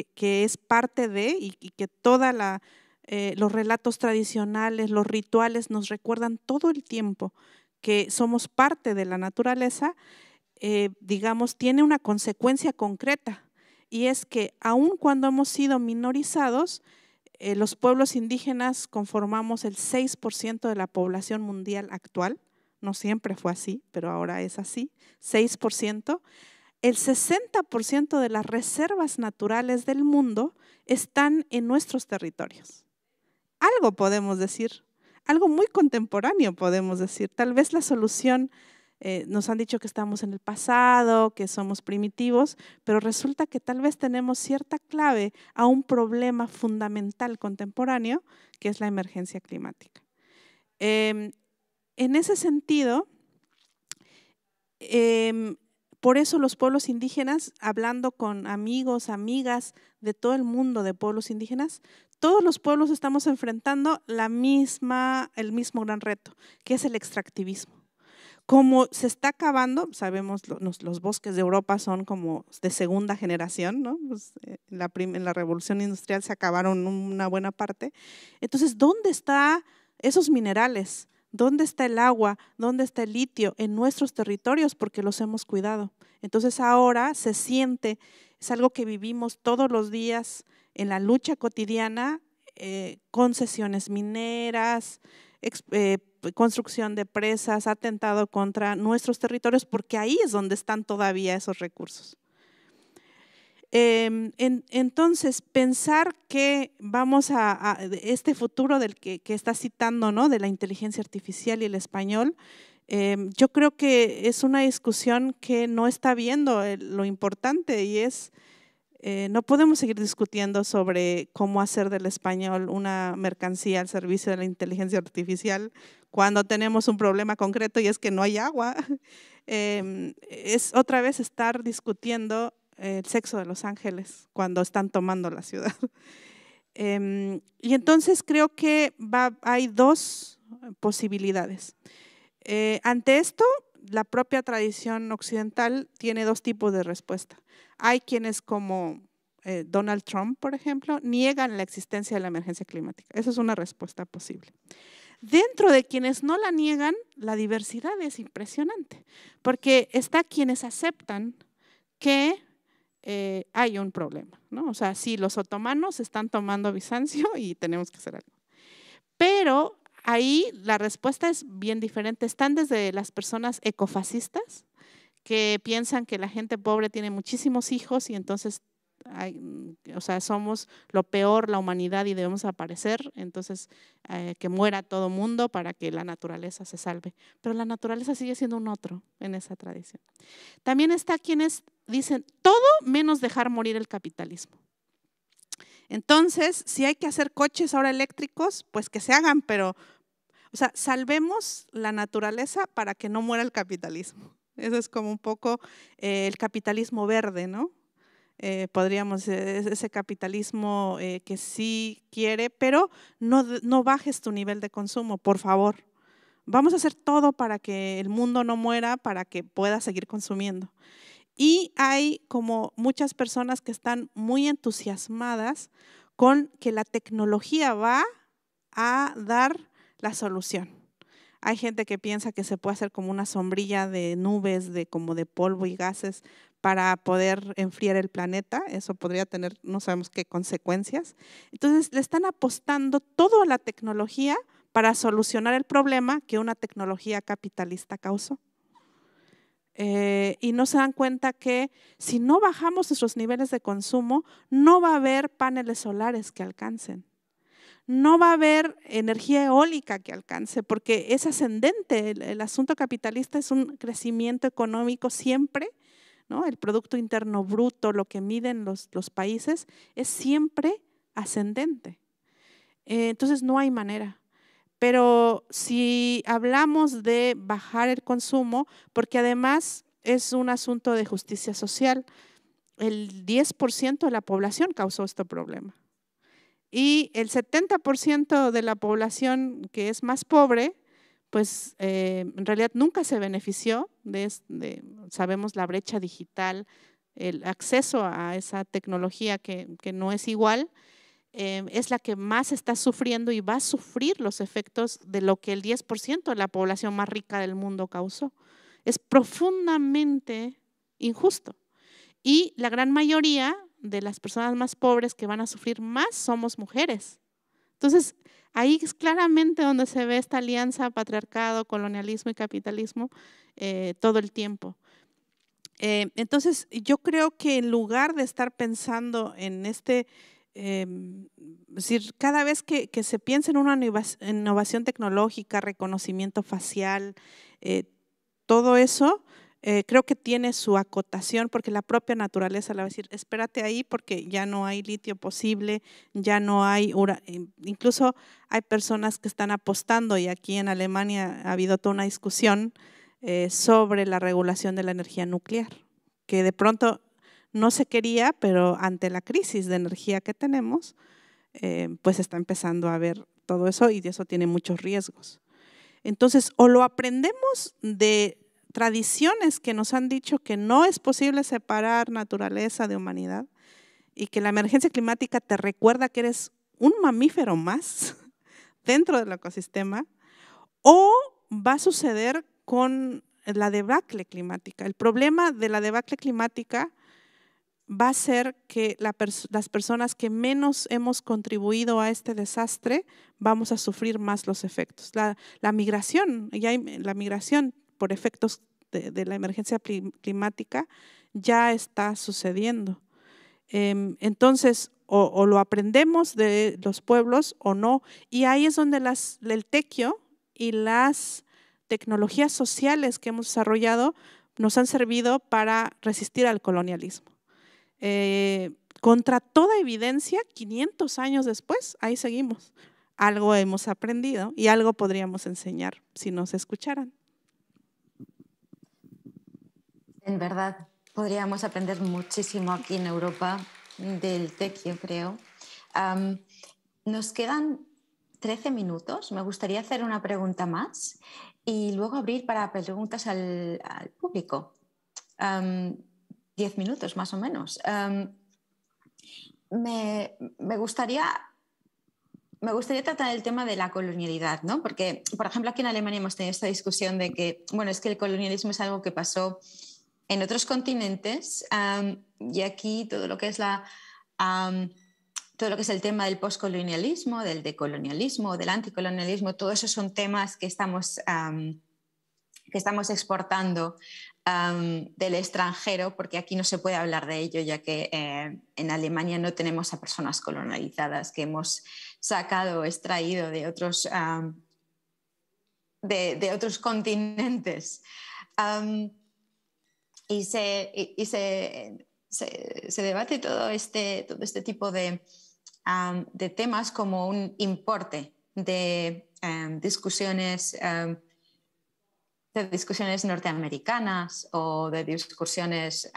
que, es parte de y, que todos eh, los relatos tradicionales, los rituales nos recuerdan todo el tiempo que somos parte de la naturaleza, eh, digamos, tiene una consecuencia concreta y es que aun cuando hemos sido minorizados, eh, los pueblos indígenas conformamos el 6% de la población mundial actual, no siempre fue así, pero ahora es así, 6%, el 60% de las reservas naturales del mundo están en nuestros territorios. Algo podemos decir, algo muy contemporáneo podemos decir. Tal vez la solución, eh, nos han dicho que estamos en el pasado, que somos primitivos, pero resulta que tal vez tenemos cierta clave a un problema fundamental contemporáneo, que es la emergencia climática. Em, en ese sentido, em, por eso los pueblos indígenas, hablando con amigos, amigas de todo el mundo de pueblos indígenas, todos los pueblos estamos enfrentando la misma, el mismo gran reto, que es el extractivismo. Como se está acabando, sabemos los, bosques de Europa son como de segunda generación, pues, eh, la en la revolución industrial se acabaron una buena parte. Entonces, ¿dónde están esos minerales? ¿Dónde está el agua? ¿Dónde está el litio? En nuestros territorios porque los hemos cuidado. Entonces ahora se siente, es algo que vivimos todos los días en la lucha cotidiana, eh, concesiones mineras, eh, construcción de presas, atentado contra nuestros territorios porque ahí es donde están todavía esos recursos. Em, en, entonces, pensar que vamos a, este futuro del que, está citando, ¿no? De la inteligencia artificial y el español, em, yo creo que es una discusión que no está viendo eh, lo importante y es, eh, no podemos seguir discutiendo sobre cómo hacer del español una mercancía al servicio de la inteligencia artificial cuando tenemos un problema concreto y es que no hay agua. Em, es otra vez estar discutiendo el sexo de los ángeles cuando están tomando la ciudad. Em, y entonces creo que hay dos posibilidades. Eh, ante esto, la propia tradición occidental tiene dos tipos de respuesta. Hay quienes como eh, Donald Trump, por ejemplo, niegan la existencia de la emergencia climática. Esa es una respuesta posible. Dentro de quienes no la niegan, la diversidad es impresionante, porque está quienes aceptan que eh, hay un problema, ¿no? O sea, sí, los otomanos están tomando Bizancio y tenemos que hacer algo. Pero ahí la respuesta es bien diferente. Están desde las personas ecofascistas, que piensan que la gente pobre tiene muchísimos hijos y entonces Mm, o sea, somos lo peor, la humanidad y debemos aparecer, entonces eh, que muera todo mundo para que la naturaleza se salve. Pero la naturaleza sigue siendo un otro en esa tradición. También está quienes dicen todo menos dejar morir el capitalismo. Entonces, si hay que hacer coches ahora eléctricos, pues que se hagan, pero, o sea, salvemos la naturaleza para que no muera el capitalismo. Eso es como un poco eh, el capitalismo verde, ¿no? eh, podríamos, eh, ese capitalismo eh, que sí quiere, pero no, no bajes tu nivel de consumo, por favor. Vamos a hacer todo para que el mundo no muera, para que pueda seguir consumiendo. Y hay como muchas personas que están muy entusiasmadas con que la tecnología va a dar la solución. Hay gente que piensa que se puede hacer como una sombrilla de nubes, de como de polvo y gases para poder enfriar el planeta. Eso podría tener, no sabemos qué consecuencias. Entonces, le están apostando todo a la tecnología para solucionar el problema que una tecnología capitalista causó. Eh, y no se dan cuenta que si no bajamos nuestros niveles de consumo, no va a haber paneles solares que alcancen no va a haber energía eólica que alcance, porque es ascendente. El, asunto capitalista es un crecimiento económico siempre, El Producto Interno Bruto, lo que miden los, países, es siempre ascendente. Eh, entonces no hay manera. Pero si hablamos de bajar el consumo, porque además es un asunto de justicia social, el 10% de la población causó este problema y el 70% de la población que es más pobre, pues eh, en realidad nunca se benefició de, sabemos, la brecha digital, el acceso a esa tecnología que, no es igual, eh, es la que más está sufriendo y va a sufrir los efectos de lo que el 10% de la población más rica del mundo causó. Es profundamente injusto. Y la gran mayoría de las personas más pobres que van a sufrir más somos mujeres. Entonces, ahí es claramente donde se ve esta alianza patriarcado, colonialismo y capitalismo eh, todo el tiempo. Eh, entonces, yo creo que en lugar de estar pensando en este, em, decir, cada vez que, que, se piensa en una innovación tecnológica, reconocimiento facial, eh, todo eso, eh, creo que tiene su acotación porque la propia naturaleza le va a decir, espérate ahí porque ya no hay litio posible, ya no hay, incluso hay personas que están apostando y aquí en Alemania ha habido toda una discusión eh, sobre la regulación de la energía nuclear, que de pronto no se quería, pero ante la crisis de energía que tenemos, eh, pues está empezando a ver todo eso y eso tiene muchos riesgos. Entonces, o lo aprendemos de tradiciones que nos han dicho que no es posible separar naturaleza de humanidad y que la emergencia climática te recuerda que eres un mamífero más dentro del ecosistema, o va a suceder con la debacle climática. El problema de la debacle climática va a ser que las personas que menos hemos contribuido a este desastre vamos a sufrir más los efectos. La, migración, ya hay, la migración por efectos de, la emergencia climática ya está sucediendo. Em, entonces, o, lo aprendemos de los pueblos o no. Y ahí es donde el tequio y las tecnologías sociales que hemos desarrollado nos han servido para resistir al colonialismo. Eh, contra toda evidencia, 500 años después, ahí seguimos. Algo hemos aprendido y algo podríamos enseñar si nos escucharan. En verdad, podríamos aprender muchísimo aquí en Europa del TEC, yo creo. nos quedan 13 minutos. Me gustaría hacer una pregunta más y luego abrir para preguntas al, público. Diez minutos más o menos. me, gustaría, me gustaría tratar el tema de la colonialidad, ¿no? Porque, por ejemplo, aquí en Alemania hemos tenido esta discusión de que, bueno, es que el colonialismo es algo que pasó en otros continentes, y aquí todo lo que es la... todo lo que es el tema del poscolonialismo, del decolonialismo, del anticolonialismo, todo esos son temas que estamos, que estamos exportando del extranjero, porque aquí no se puede hablar de ello, ya que eh, en Alemania no tenemos a personas colonizadas que hemos sacado, extraído de otros, de, otros continentes y se, debate todo este, este tipo de, temas como un importe de discusiones. de discusiones norteamericanas o de discusiones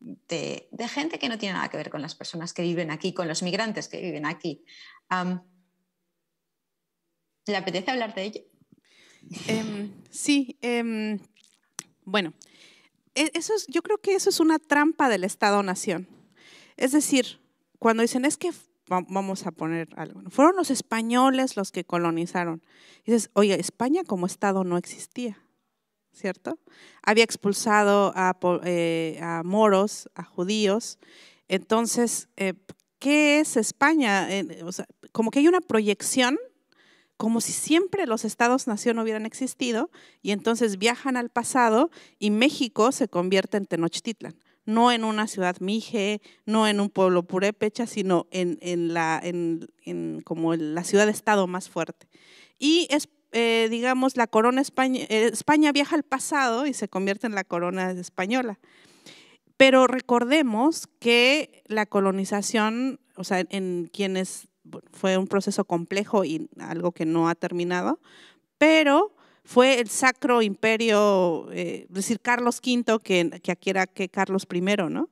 de, de, gente que no tiene nada que ver con las personas que viven aquí, con los migrantes que viven aquí. ¿Le apetece hablar de ello? Em, sí, em, bueno, e, eso yo creo que eso es una trampa del Estado-Nación. Es decir, cuando dicen es que vamos a poner algo, fueron los españoles los que colonizaron. dices, oye, España como Estado no existía, ¿cierto? Había expulsado a, eh, moros, a judíos. Entonces, eh, ¿qué es España? Eh, como que hay una proyección como si siempre los estados-nación hubieran existido y entonces viajan al pasado y México se convierte en Tenochtitlan, no en una ciudad mije, no en un pueblo purépecha, sino en, en la, en, en como la ciudad-estado más fuerte. Y es eh, digamos, la corona España, eh, España viaja al pasado y se convierte en la corona española. Pero recordemos que la colonización, o sea, en quienes fue un proceso complejo y algo que no ha terminado, pero fue el sacro imperio, es eh, decir, Carlos V, que, que aquí era que Carlos I, ¿no?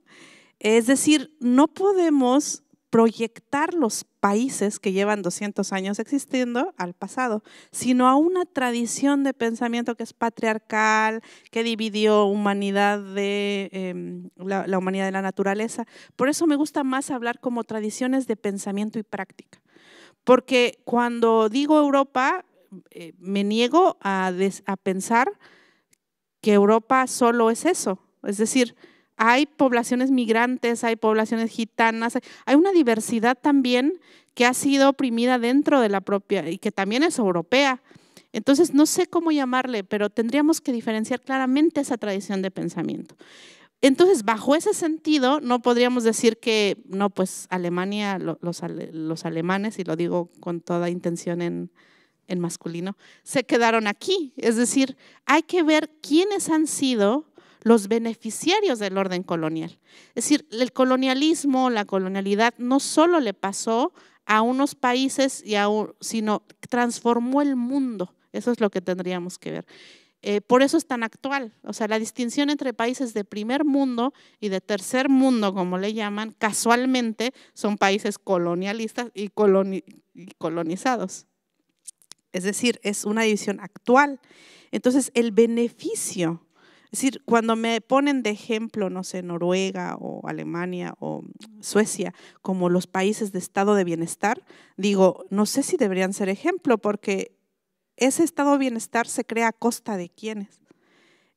Es decir, no podemos proyectar los países que llevan 200 años existiendo al pasado, sino a una tradición de pensamiento que es patriarcal, que dividió humanidad de em, la, humanidad de la naturaleza. Por eso me gusta más hablar como tradiciones de pensamiento y práctica. Porque cuando digo Europa, eh, me niego a, a, pensar que Europa solo es eso. Es decir, hay poblaciones migrantes, hay poblaciones gitanas, hay una diversidad también que ha sido oprimida dentro de la propia y que también es europea. Entonces, no sé cómo llamarle, pero tendríamos que diferenciar claramente esa tradición de pensamiento. Entonces, bajo ese sentido, no podríamos decir que, no, pues Alemania, los, alemanes, y lo digo con toda intención en, en masculino, se quedaron aquí. Es decir, hay que ver quiénes han sido los beneficiarios del orden colonial. Es decir, el colonialismo, la colonialidad no solo le pasó a unos países, y a sino transformó el mundo. Eso es lo que tendríamos que ver. Eh, por eso es tan actual. O sea, la distinción entre países de primer mundo y de tercer mundo, como le llaman, casualmente son países colonialistas y colonizados. Es decir, es una división actual. Entonces, el beneficio es decir, cuando me ponen de ejemplo, no sé, Noruega o Alemania o Suecia como los países de estado de bienestar, digo, no sé si deberían ser ejemplo porque ese estado de bienestar se crea a costa de quiénes.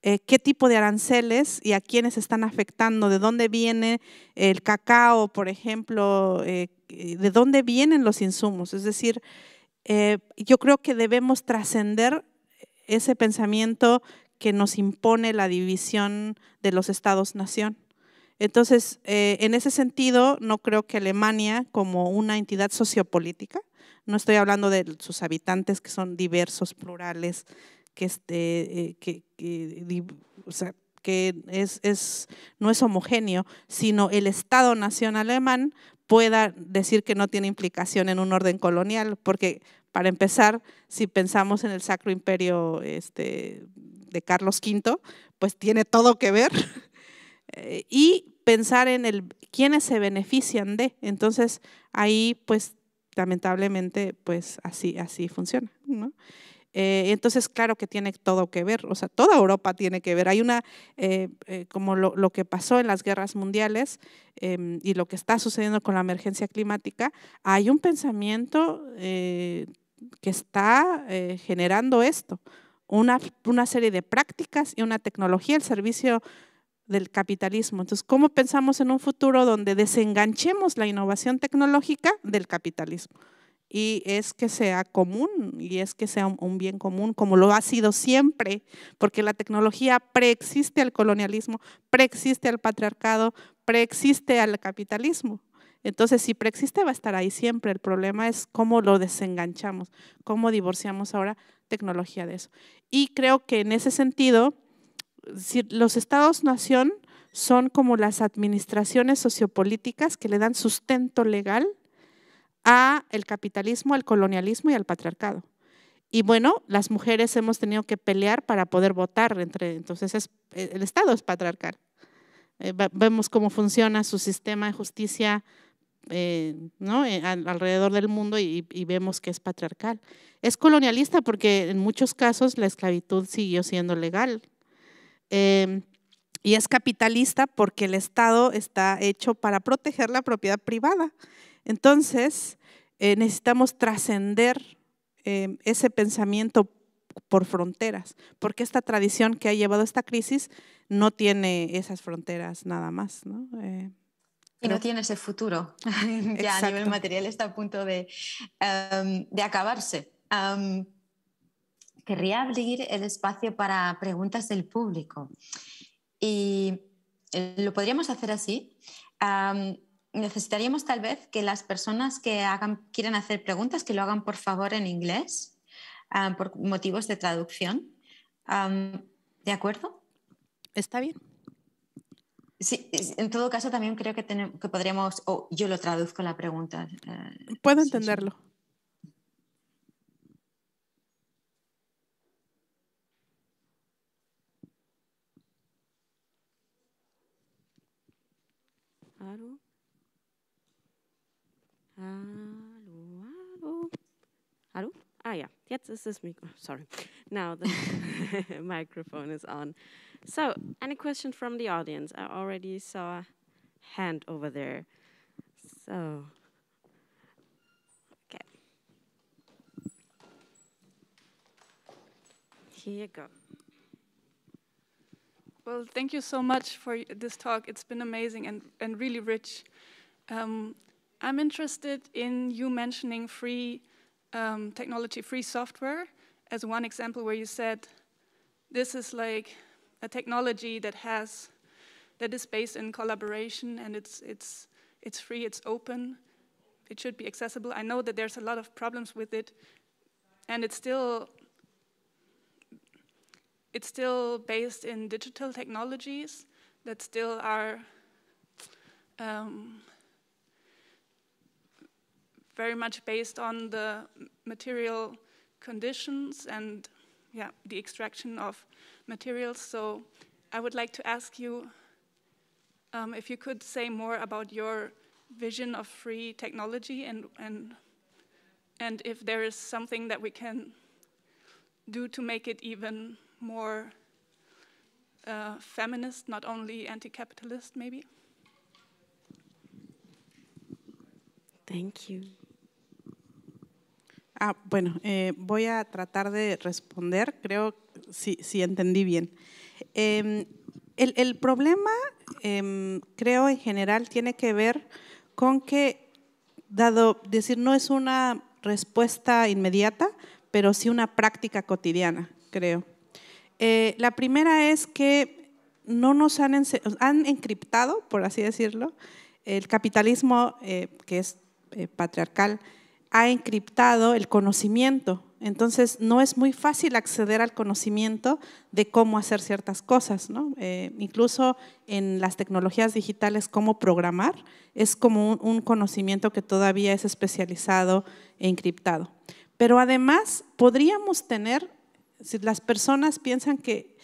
Eh, qué tipo de aranceles y a quiénes están afectando, de dónde viene el cacao, por ejemplo, eh, de dónde vienen los insumos. Es decir, eh, yo creo que debemos trascender ese pensamiento que nos impone la división de los estados-nación. Entonces, eh, en ese sentido, no creo que Alemania, como una entidad sociopolítica, no estoy hablando de sus habitantes que son diversos, plurales, que, no es homogéneo, sino el Estado-Nación alemán pueda decir que no tiene implicación en un orden colonial, porque para empezar, si pensamos en el Sacro Imperio este, de Carlos V, pues tiene todo que ver. Eh, y pensar en el, quiénes se benefician de. Entonces, ahí, pues, lamentablemente, pues así, así funciona. Eh, entonces, claro que tiene todo que ver, o sea, toda Europa tiene que ver. Hay una, eh, como lo, lo, que pasó en las guerras mundiales em, y lo que está sucediendo con la emergencia climática, hay un pensamiento que está generando esto una, serie de prácticas y una tecnología al servicio del capitalismo. Entonces, ¿cómo pensamos en un futuro donde desenganchemos la innovación tecnológica del capitalismo? Y es que sea común, y es que sea un bien común, como lo ha sido siempre, porque la tecnología preexiste al colonialismo, preexiste al patriarcado, preexiste al capitalismo. Entonces, si preexiste, va a estar ahí siempre. El problema es cómo lo desenganchamos, cómo divorciamos ahora tecnología de eso. Y creo que en ese sentido, los estados-nación son como las administraciones sociopolíticas que le dan sustento legal a el capitalismo, al colonialismo y al patriarcado. Y bueno, las mujeres hemos tenido que pelear para poder votar entre, entonces el Estado es patriarcal. Eh, vemos cómo funciona su sistema de justicia eh, ¿no? Eh, alrededor del mundo y, vemos que es patriarcal. Es colonialista porque en muchos casos la esclavitud siguió siendo legal. Em, y es capitalista porque el Estado está hecho para proteger la propiedad privada. Entonces, eh, necesitamos trascender em, ese pensamiento por fronteras, porque esta tradición que ha llevado a esta crisis no tiene esas fronteras nada más. Y no tiene ese futuro. ya a nivel material está a punto de, em, acabarse. Em, querría abrir el espacio para preguntas del público. Y eh, lo podríamos hacer así. Em, necesitaríamos tal vez que las personas que quieran hacer preguntas, que lo hagan por favor en inglés, por motivos de traducción. ¿De acuerdo? Está bien en todo caso también creo que, tenemos, que podríamos, yo lo traduzco la pregunta. Eh, Puedo entenderlo. Ah. Jetzt ist das Mikro. Sorry. Now the microphone is on. So, any question from the audience? I already saw a hand over there. So, okay. Here you go. Well, thank you so much for this talk. It's been amazing and, and really rich. Um, I'm interested in you mentioning free um, technology-free software as one example where you said this is like a technology that has that is based in collaboration and it's it's it's free, it's open, it should be accessible. I know that there's a lot of problems with it, and it's still it's still based in digital technologies that still are um, very much based on the material conditions and yeah, the extraction of materials. So I would like to ask you um, if you could say more about your vision of free technology and, and, and if there is something that we can do to make it even more uh, feminist, not only anti-capitalist maybe? Thank you. Ah, bueno, eh, voy a tratar de responder, creo, si, entendí bien. Em, el, problema, em, creo, en general tiene que ver con que, dado, decir, no es una respuesta inmediata, pero sí una práctica cotidiana, creo. Eh, la primera es que no nos han, encriptado, por así decirlo, el capitalismo eh, que es patriarcal ha encriptado el conocimiento. Entonces, no es muy fácil acceder al conocimiento de cómo hacer ciertas cosas, ¿no? Eh, incluso en las tecnologías digitales, cómo programar, es como un, conocimiento que todavía es especializado e encriptado. Pero además, podríamos tener, si las personas piensan que,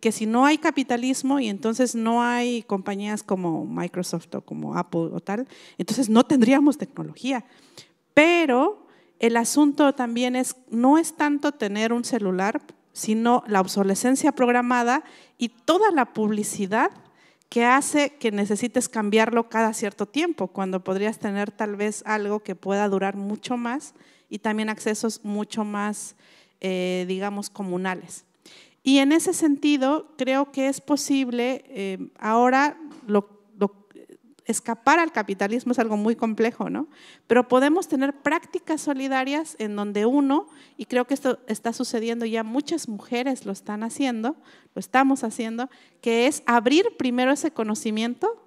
que si no hay capitalismo y entonces no hay compañías como Microsoft o como Apple o tal, entonces no tendríamos tecnología. Pero el asunto también es, no es tanto tener un celular, sino la obsolescencia programada y toda la publicidad que hace que necesites cambiarlo cada cierto tiempo, cuando podrías tener tal vez algo que pueda durar mucho más y también accesos mucho más, eh, digamos, comunales. Y en ese sentido, creo que es posible, eh, ahora lo, escapar al capitalismo es algo muy complejo, ¿no? Pero podemos tener prácticas solidarias en donde uno, y creo que esto está sucediendo ya, muchas mujeres lo están haciendo, lo estamos haciendo, que es abrir primero ese conocimiento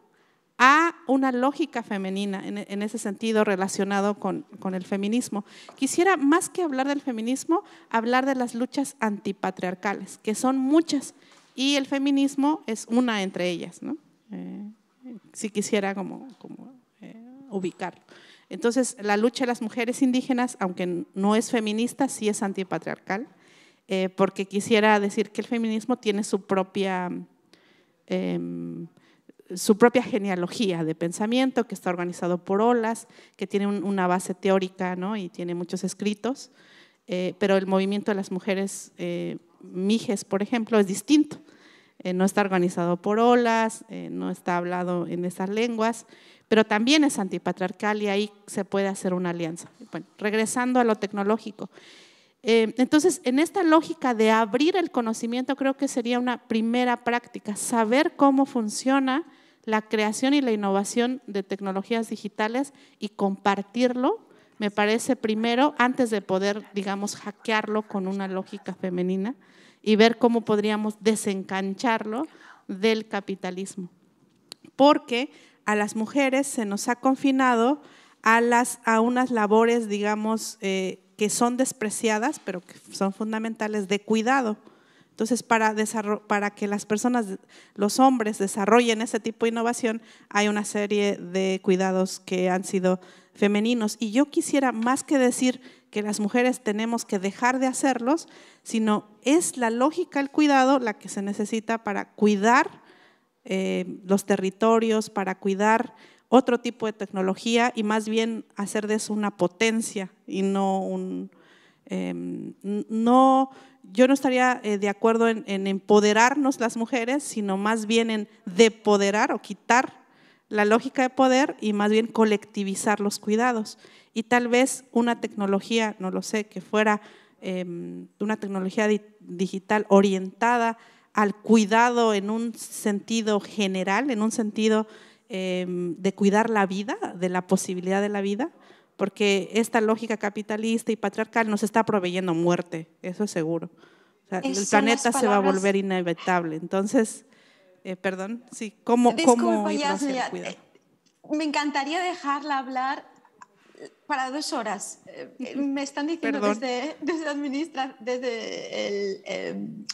a una lógica femenina, en, ese sentido relacionado con, el feminismo. Quisiera, más que hablar del feminismo, hablar de las luchas antipatriarcales, que son muchas, y el feminismo es una entre ellas, ¿no? Eh, si quisiera como, eh, ubicarlo. Entonces, la lucha de las mujeres indígenas, aunque no es feminista, sí es antipatriarcal, eh, porque quisiera decir que el feminismo tiene su propia, em, su propia genealogía de pensamiento, que está organizado por olas, que tiene una base teórica ¿no? y tiene muchos escritos, eh, pero el movimiento de las mujeres mijes, por ejemplo, es distinto. Eh, no está organizado por olas, eh, no está hablado en esas lenguas, pero también es antipatriarcal y ahí se puede hacer una alianza. regresando a lo tecnológico. Eh, entonces, en esta lógica de abrir el conocimiento, creo que sería una primera práctica, saber cómo funciona la creación y la innovación de tecnologías digitales y compartirlo, me parece primero, antes de poder, digamos, hackearlo con una lógica femenina y ver cómo podríamos desencancharlo del capitalismo. Porque a las mujeres se nos ha confinado a, las, a unas labores, digamos, eh, que son despreciadas, pero que son fundamentales de cuidado. Entonces, para, para que las personas, los hombres, desarrollen ese tipo de innovación, hay una serie de cuidados que han sido femeninos. Y yo quisiera, más que decir que las mujeres tenemos que dejar de hacerlos, sino es la lógica el cuidado la que se necesita para cuidar eh, los territorios, para cuidar otro tipo de tecnología y más bien hacer de eso una potencia y no un... Em, no, yo no estaría eh, de acuerdo en, en empoderarnos las mujeres, sino más bien en depoderar o quitar la lógica de poder y más bien colectivizar los cuidados. Y tal vez una tecnología, no lo sé, que fuera em, una tecnología digital orientada al cuidado en un sentido general, en un sentido em, de cuidar la vida, de la posibilidad de la vida, porque esta lógica capitalista y patriarcal nos está proveyendo muerte, eso es seguro. el planeta se va a volver inevitable. Entonces, eh, perdón, sí, cómo, eh, Me encantaría dejarla hablar eh, para dos horas. Me están diciendo desde, desde, desde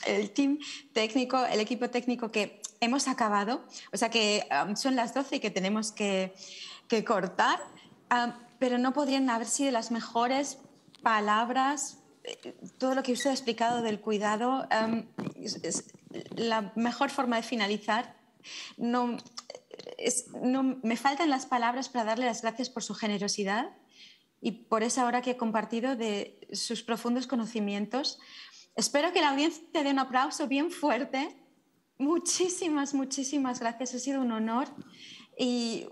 el, team técnico, el equipo técnico, que hemos acabado, o sea que um, son las 12 y que tenemos que, cortar, ah, pero no podrían haber sido las mejores palabras todo lo que usted ha explicado del cuidado, em, es, la mejor forma de finalizar, no, no, me faltan las palabras para darle las gracias por su generosidad y por esa hora que he compartido de sus profundos conocimientos. Espero que la audiencia dé un aplauso bien fuerte. Muchísimas, muchísimas gracias. Ha sido un honor y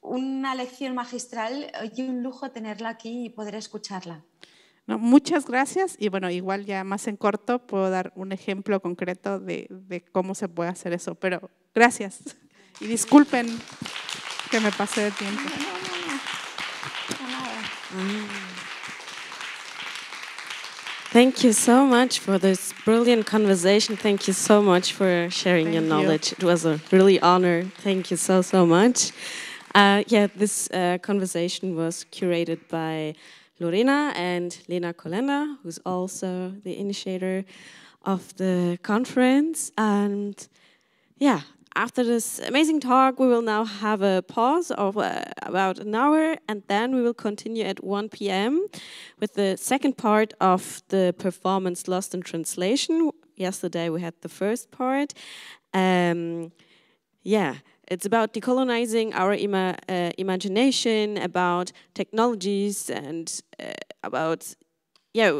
una lección magistral y un lujo tenerla aquí y poder escucharla. No, muchas gracias y bueno, igual ya más en corto puedo dar un ejemplo concreto de, de cómo se puede hacer eso, pero gracias y disculpen que me pasé de tiempo. Ah. Thank you so much for this brilliant conversation. Thank you so much for sharing Thank your knowledge. You. It was a really honor. Thank you so, so much. Uh, yeah, this uh, conversation was curated by Lorena and Lena Kolenda, who's also the initiator of the conference. And yeah, after this amazing talk, we will now have a pause of uh, about an hour, and then we will continue at 1 p.m. with the second part of the performance Lost in Translation. Yesterday we had the first part. Um, yeah. It's about decolonizing our ima uh, imagination, about technologies, and uh, about, yeah,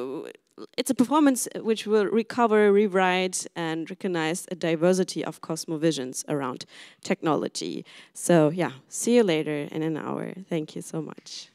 it's a performance which will recover, rewrite, and recognize a diversity of cosmovisions around technology. So, yeah, see you later in an hour. Thank you so much.